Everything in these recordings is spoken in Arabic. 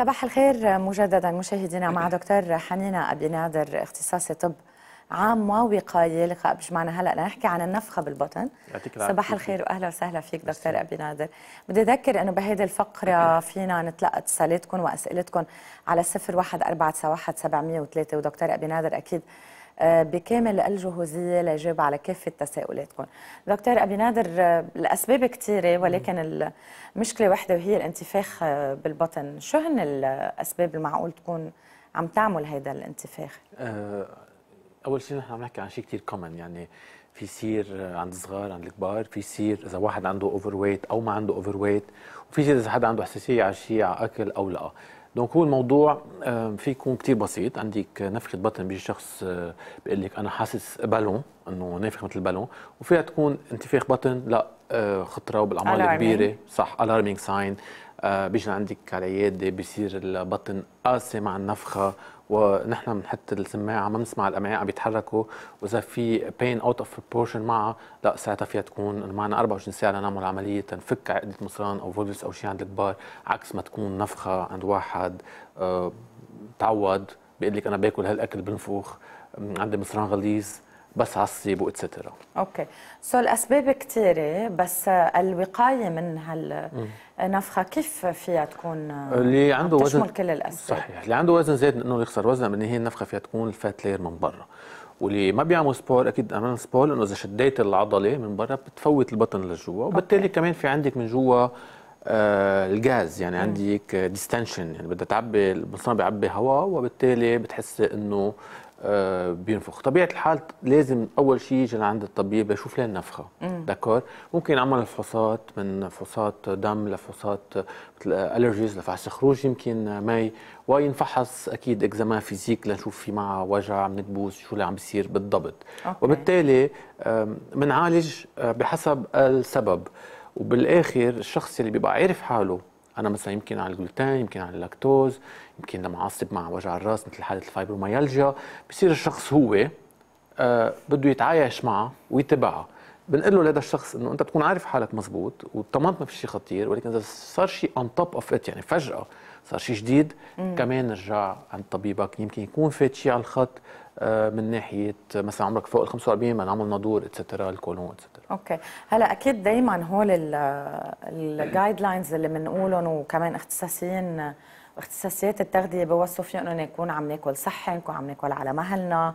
صباح الخير مجددا مشاهدينا مع دكتور حنينة أبي نادر اختصاصي طب عام ووقاية لقاء بجمعنا هلا نحكي عن النفخة بالبطن صباح الخير وأهلا وسهلا فيك دكتور أبي نادر بدي أذكر أنه بهيدي الفقرة فينا نتلقى اتصالاتكم وأسئلتكم على 1 700 ودكتور أبي نادر أكيد آه، بكامل الجهوزيه لجاوب على كافه تساؤلاتكم. دكتور ابي نادر الاسباب آه، كثيره ولكن المشكله وحده وهي الانتفاخ آه، بالبطن، شو هن الاسباب المعقول تكون عم تعمل هذا الانتفاخ؟ اول شيء نحن عم نحكي عن شيء كثير كومن يعني في سير عند الصغار عند الكبار في سير اذا واحد عنده اوفر ويت او ما عنده اوفر ويت وفي سير اذا حدا عنده حساسيه على شيء على اكل او لا دونك هو الموضوع آه، في يكون كتير بسيط عندك نفخه بطن بيجي شخص آه، بيقول لك انا حاسس بالون انه نافخ مثل البالون وفيها تكون انتفاخ بطن لا آه، خطره وبالاعمار الكبيره صح الارمينج ساين بيجي عندك على العياده بيصير البطن قاسي مع النفخه ونحن بنحط السماعه ما بنسمع الامعاء بيتحركوا واذا في بين اوت اوف بروبورشن معها لا ساعتها فيها تكون معنا 24 ساعه لنعمل عمليه تنفك عقده مصران او فولفس او شيء عند الكبار عكس ما تكون نفخه عند واحد آه، تعود بيقول لك انا باكل هالاكل بنفوخ عندي مصران غليظ بس عصيب واتسترا اوكي سو so, الاسباب كثيره بس الوقايه من هالنفخه كيف فيها تكون اللي عنده تشمل وزن تشمل كل الاسباب صحيح اللي عنده وزن زايد انه يخسر وزن بالنهايه النفخه فيها تكون الفات لاير من برا واللي ما بيعمل سبور اكيد امان سبور لانه اذا شديت العضله من برا بتفوت البطن لجوا وبالتالي أوكي. كمان في عندك من جوا آه الغاز يعني عندك ديستنشن يعني بدها تعبي المصنع بيعبي هواء وبالتالي بتحسي انه آه، بينفخ طبيعه الحال لازم اول شيء يجي لعند الطبيب يشوف له النفخه داكور ممكن يعمل فحوصات من فحوصات دم لفحوصات مثل الرجيز لفحص خروج يمكن مي وينفحص اكيد اكزامان فيزيك لنشوف في معها وجع منتبوس شو اللي عم بيصير بالضبط أوكي. وبالتالي بنعالج آه، بحسب السبب وبالاخر الشخص اللي بيبقى عارف حاله انا مثلا يمكن على الجلوتين يمكن على اللاكتوز يمكن لما عصب مع وجع الراس مثل حاله الفايبروميالجيا بصير الشخص هو آه بده يتعايش معها ويتبعها بنقول له لهذا الشخص انه انت بتكون عارف حالك مزبوط واطمنت ما في شيء خطير ولكن اذا صار شيء اون توب اوف ات يعني فجاه صار شيء جديد مم. كمان نرجع عند طبيبك يمكن يكون فات شيء على الخط آه، من ناحيه مثلا عمرك فوق ال 45 من عمل نادور اتسترا الكولون اتسترا اوكي هلا اكيد دائما هول الجايد لاينز اللي بنقولهم وكمان اختصاصيين اختصاصيات التغذيه بوصوا فيهم انه نكون عم ناكل صحي نكون عم ناكل على مهلنا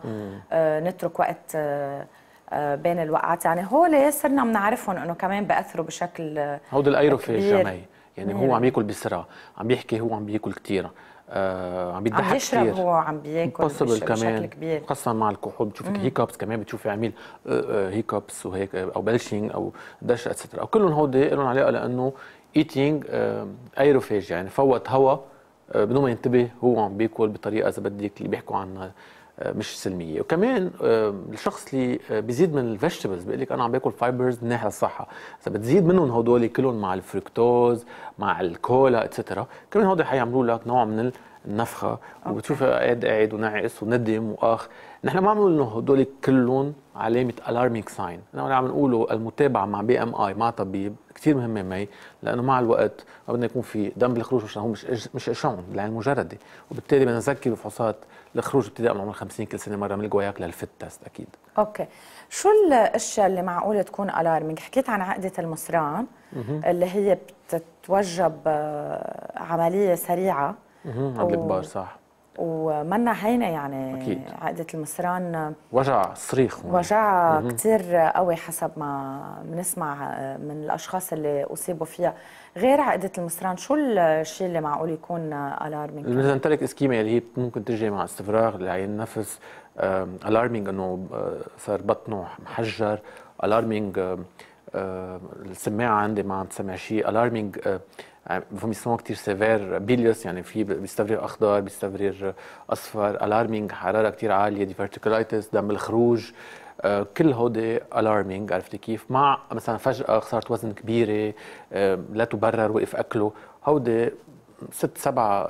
آه نترك وقت آه،, آه بين الوقعات يعني هول صرنا بنعرفهم انه كمان بأثروا بشكل هودي الايروفاج جماعي يعني هو عم ياكل بسرعه عم بيحكي هو عم بياكل كثير آه عم بيتضحك عم يشرب كتير. هو عم بياكل كمان بشكل كبير خاصه مع الكحول بتشوفك هيكابس كمان بتشوفي عميل آه، آه، هيكابس وهيك آه، او بلشنج او دش اتسترا او كلهم هودي لهم علاقه لانه ايتينج ايروفيج يعني فوت هواء بدون ما ينتبه هو عم بياكل بطريقه اذا بدك اللي بيحكوا عنها آه، مش سلميه وكمان آه، الشخص اللي آه، بيزيد من الفيجيتابلز بيقول لك انا عم باكل فايبرز من ناحيه الصحه اذا بتزيد منهم هدول كلهم مع الفركتوز مع الكولا اتسترا كمان هدول حيعملوا لك نوع من نفخه وبتشوف قاعد قاعد وناعس وندم واخ نحن ما عم نقول انه هدول كلهم علامه الارمينج ساين نحن عم نقوله المتابعه مع بي ام اي مع طبيب كثير مهمه معي لانه مع الوقت ما بدنا يكون في دم بالخروج مش هو مش مش قشعون العين مجرده وبالتالي بدنا نذكر الفحوصات الخروج ابتداء من عمر 50 كل سنه مره من الجواياك للفت تيست اكيد اوكي شو الاشياء اللي معقوله تكون الارمينج حكيت عن عقده المصران اللي هي بتتوجب آه، عمليه سريعه عند الكبار صح ومنا هينة يعني أكيد. عقدة المصران وجع صريخ وجع كثير قوي حسب ما بنسمع آه، من الأشخاص اللي أصيبوا فيها غير عقدة المصران شو الشيء اللي معقول يكون ألارمينج؟ الانتلك اسكيميا اللي هي ممكن تجي مع استفراغ لعين النفس ألارمينج أنه آه، صار بطنه محجر ألارمينج آه، السماعه عندي ما عم تسمع شيء الارمينج فوميسون كثير سيفير بيليوس يعني في بيستفرير اخضر بيستفرير اصفر الارمينج حراره كثير عاليه ديفرتيكولايتس دم الخروج آه، كل هودي الارمينج عرفتي كيف مع مثلا فجاه خسرت وزن كبيره آه، لا تبرر وقف اكله هودي ست سبعة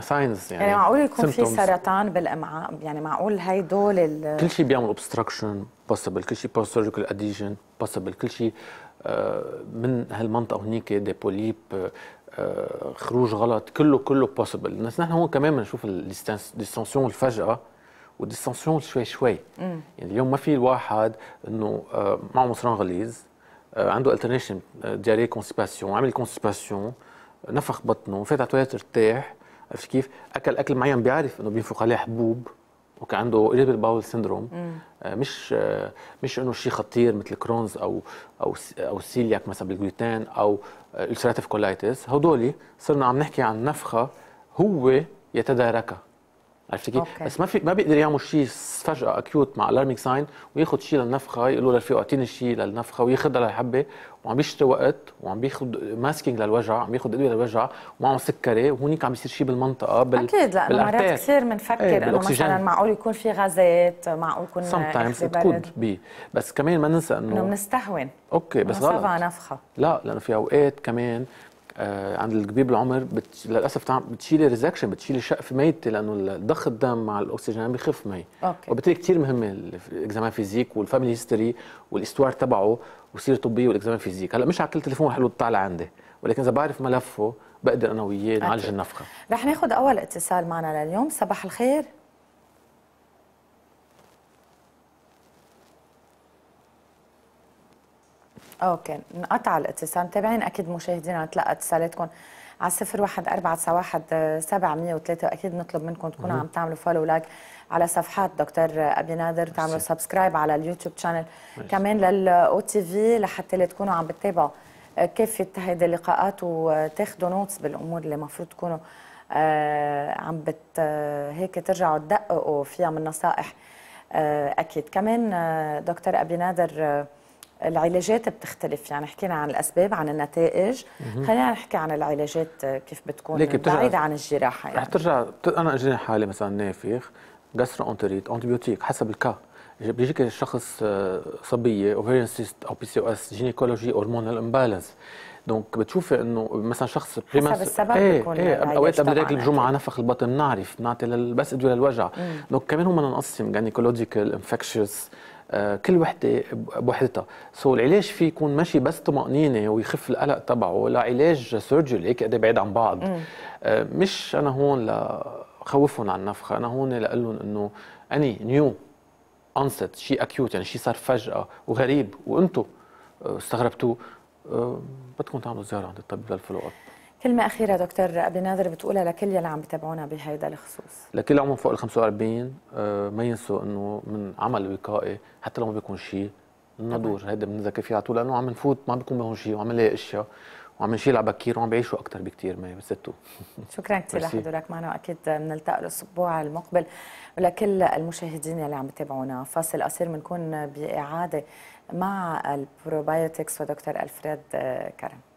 ساينز يعني يعني معقول يكون في سرطان بالامعاء يعني معقول هيدول ال... كل شيء بيعمل اوبستراكشن بوسيبل كل شيء بوست سيرجيكال اديجن بوسيبل كل شيء آه، من هالمنطقه هنيك دي بوليب آه، آه، خروج غلط كله كله بوسيبل بس نحن هون كمان بنشوف الديستنسيون الفجاه وديستنسيون شوي شوي م. يعني اليوم ما في الواحد انه معه مصران غليظ عنده الترنيشن دياري كونسيباسيون عمل كونسيباسيون نفخ بطنه فات على التواليت ارتاح عرفت كيف؟ اكل اكل معين بيعرف انه بينفق عليه حبوب اوكي عنده irritable باول سيندروم آه، مش آه، مش انه شيء خطير مثل كرونز او او او سيلياك مثلا بالجلوتين او السيراتيف آه، كولايتس هدول صرنا عم نحكي عن نفخه هو يتداركها عرفتي كيف؟ بس ما في ما بيقدر يعمل شيء فجاه اكيوت مع الارمينج ساين وياخذ شيء للنفخه يقول له رفيقه اعطيني شيء للنفخه وياخذها للحبه وعم بيشتري وقت وعم بياخذ ماسكينج للوجع عم بياخذ ادويه للوجع ومعه سكري وهونيك عم بيصير شيء بالمنطقه بال اكيد لانه مرات كثير بنفكر إيه، انه مثلا معقول يكون في غازات معقول يكون سم تايمز كود بي بس كمان ما ننسى انه انه بنستهون اوكي بس غلط نفخه لا لانه في اوقات كمان آه، عند الكبير بالعمر بت... للاسف بتشيلي ريزكشن بتشيلي الشقف ميت لانه ضخ الدم مع الاكسجين بخف معي وبالتالي كثير مهمه الاكزامان فيزيك والفاميلي هيستوري والاستوار تبعه وسيره طبيه والاكزامان فيزيك هلا مش على كل تليفون حلو تطلع عندي ولكن اذا بعرف ملفه بقدر انا وياه نعالج النفقه رح ناخذ اول اتصال معنا لليوم صباح الخير اوكي انقطع الاتصال متابعين اكيد مشاهدينا نتلقى اتصالاتكم على صفر واحد أربعة واحد سبعمية وثلاثة وأكيد نطلب منكم تكونوا عم تعملوا فولو لايك على صفحات دكتور أبي نادر وتعملوا سبسكرايب على اليوتيوب شانل كمان للأو تي في لحتى اللي تكونوا عم بتتابعوا آه، كيف هيدي اللقاءات وتاخدوا نوتس بالأمور اللي المفروض تكونوا آه، عم بت آه، هيك ترجعوا تدققوا فيها من نصائح أكيد كمان دكتور أبي نادر العلاجات بتختلف يعني حكينا عن الاسباب عن النتائج خلينا نحكي عن العلاجات آه، كيف بتكون بعيده عن الجراحه يعني. رح ترجع انا اجاني حاله مثلا نافخ جاسترو انتريت انتبيوتيك حسب الكا بيجيك الشخص آه، صبيه اوفيرين سيست او بي سي او اس جينيكولوجي هرمونال امبالانس دونك بتشوفي انه مثلا شخص بريمس حسب السبب ايه بيكون ايه اوقات قبل رجل الجمعه نفخ البطن نعرف نعطي بس ادويه للوجع دونك كمان هم نقسم جينيكولوجيكال انفكشوس كل وحده بوحدتها سو العلاج في يكون ماشي بس طمانينه ويخف القلق تبعه لعلاج سيرجري هيك قد إيه بعيد عن بعض مم. آه، مش انا هون لخوفهم عن النفخه انا هون لاقول لهم انه اني نيو انست شيء اكيوت يعني شيء صار فجاه وغريب وانتم آه، استغربتوه آه، بدكم تعملوا زياره عند الطبيب للفولو اب كلمة أخيرة دكتور أبي ناظر بتقولها لكل يلي عم بتابعونا بهيدا الخصوص لكل عمر فوق ال 45 آه، ما ينسوا إنه من عمل وقائي حتى لو ما بيكون شيء ندور هيدا بنذكر فيه على طول لأنه عم نفوت ما بيكون بهون شيء وعم نلاقي أشياء وعم نشيل على بكير وعم بيعيشوا اكثر بكثير ما بستوا شكرا كثير لحضورك معنا واكيد بنلتقي الاسبوع المقبل ولكل المشاهدين يلي عم بتابعونا فاصل قصير بنكون باعاده مع البروبايوتكس ودكتور الفريد آه، كرم